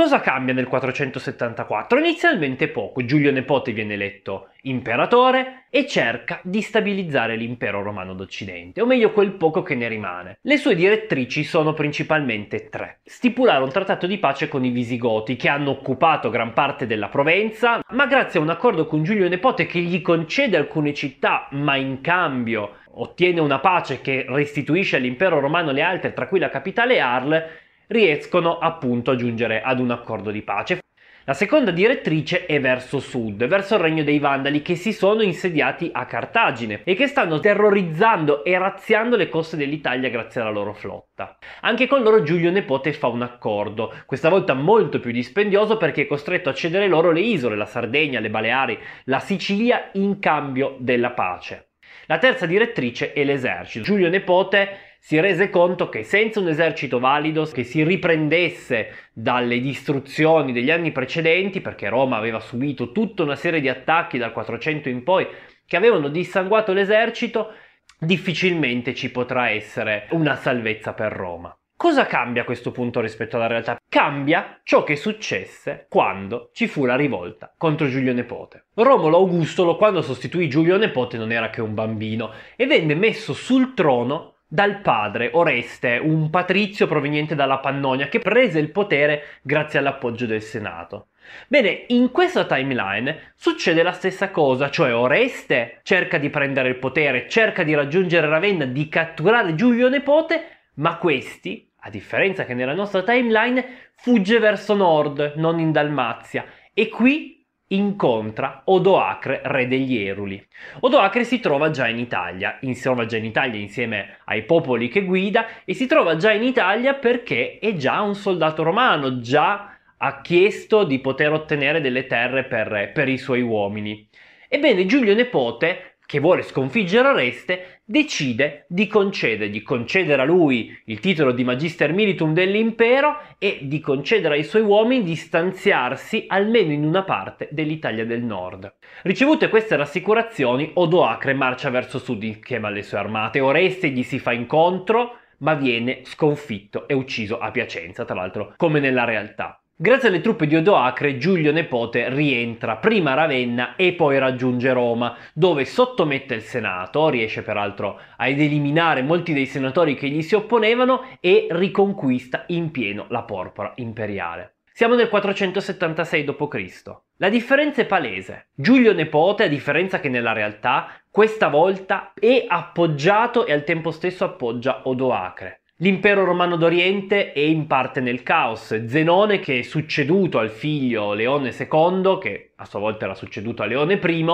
Cosa cambia nel 474? Inizialmente poco, Giulio Nepote viene eletto imperatore e cerca di stabilizzare l'impero romano d'Occidente, o meglio quel poco che ne rimane. Le sue direttrici sono principalmente tre. Stipulare un trattato di pace con i Visigoti, che hanno occupato gran parte della Provenza, ma grazie a un accordo con Giulio Nepote che gli concede alcune città, ma in cambio ottiene una pace che restituisce all'impero romano le altre, tra cui la capitale Arles, riescono appunto a giungere ad un accordo di pace. La seconda direttrice è verso sud, verso il regno dei Vandali che si sono insediati a Cartagine e che stanno terrorizzando e razziando le coste dell'Italia grazie alla loro flotta. Anche con loro Giulio Nepote fa un accordo, questa volta molto più dispendioso perché è costretto a cedere loro le isole, la Sardegna, le Baleari, la Sicilia in cambio della pace. La terza direttrice è l'esercito. Giulio Nepote si rese conto che senza un esercito valido che si riprendesse dalle distruzioni degli anni precedenti, perché Roma aveva subito tutta una serie di attacchi dal 400 in poi che avevano dissanguato l'esercito, difficilmente ci potrà essere una salvezza per Roma. Cosa cambia a questo punto rispetto alla realtà? Cambia ciò che successe quando ci fu la rivolta contro Giulio Nepote. Romolo Augustolo, quando sostituì Giulio Nepote, non era che un bambino e venne messo sul trono dal padre Oreste, un patrizio proveniente dalla Pannonia, che prese il potere grazie all'appoggio del Senato. Bene, in questa timeline succede la stessa cosa, cioè Oreste cerca di prendere il potere, cerca di raggiungere Ravenna, di catturare Giulio Nepote, ma questi, a differenza che nella nostra timeline, fugge verso nord, non in Dalmazia, e qui incontra Odoacre, re degli Eruli. Odoacre si trova già in Italia, si trova già in Italia insieme ai popoli che guida e si trova già in Italia perché è già un soldato romano, già ha chiesto di poter ottenere delle terre per, per i suoi uomini. Ebbene, Giulio Nepote che vuole sconfiggere Oreste, decide di concedere, concedere a lui il titolo di Magister Militum dell'impero e di concedere ai suoi uomini di stanziarsi almeno in una parte dell'Italia del Nord. Ricevute queste rassicurazioni, Odoacre marcia verso sud insieme alle sue armate. Oreste gli si fa incontro, ma viene sconfitto e ucciso a Piacenza, tra l'altro come nella realtà. Grazie alle truppe di Odoacre Giulio Nepote rientra prima a Ravenna e poi raggiunge Roma, dove sottomette il Senato, riesce peraltro ad eliminare molti dei senatori che gli si opponevano e riconquista in pieno la porpora imperiale. Siamo nel 476 d.C. La differenza è palese. Giulio Nepote, a differenza che nella realtà, questa volta è appoggiato e al tempo stesso appoggia Odoacre. L'impero romano d'Oriente è in parte nel caos. Zenone, che è succeduto al figlio Leone II, che a sua volta era succeduto a Leone I,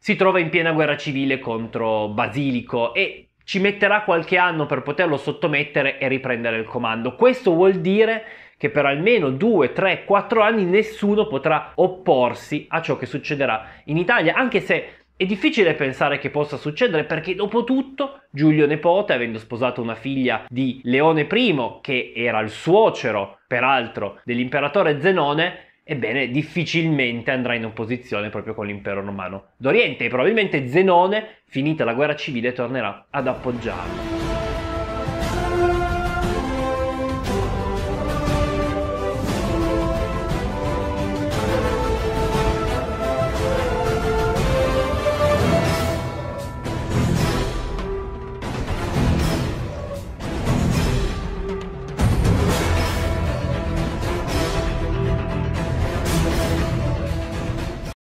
si trova in piena guerra civile contro Basilico e ci metterà qualche anno per poterlo sottomettere e riprendere il comando. Questo vuol dire che per almeno 2, 3, 4 anni nessuno potrà opporsi a ciò che succederà in Italia, anche se è difficile pensare che possa succedere perché dopo tutto Giulio Nepote, avendo sposato una figlia di Leone I, che era il suocero, peraltro, dell'imperatore Zenone, ebbene difficilmente andrà in opposizione proprio con l'impero romano d'Oriente e probabilmente Zenone, finita la guerra civile, tornerà ad appoggiarlo.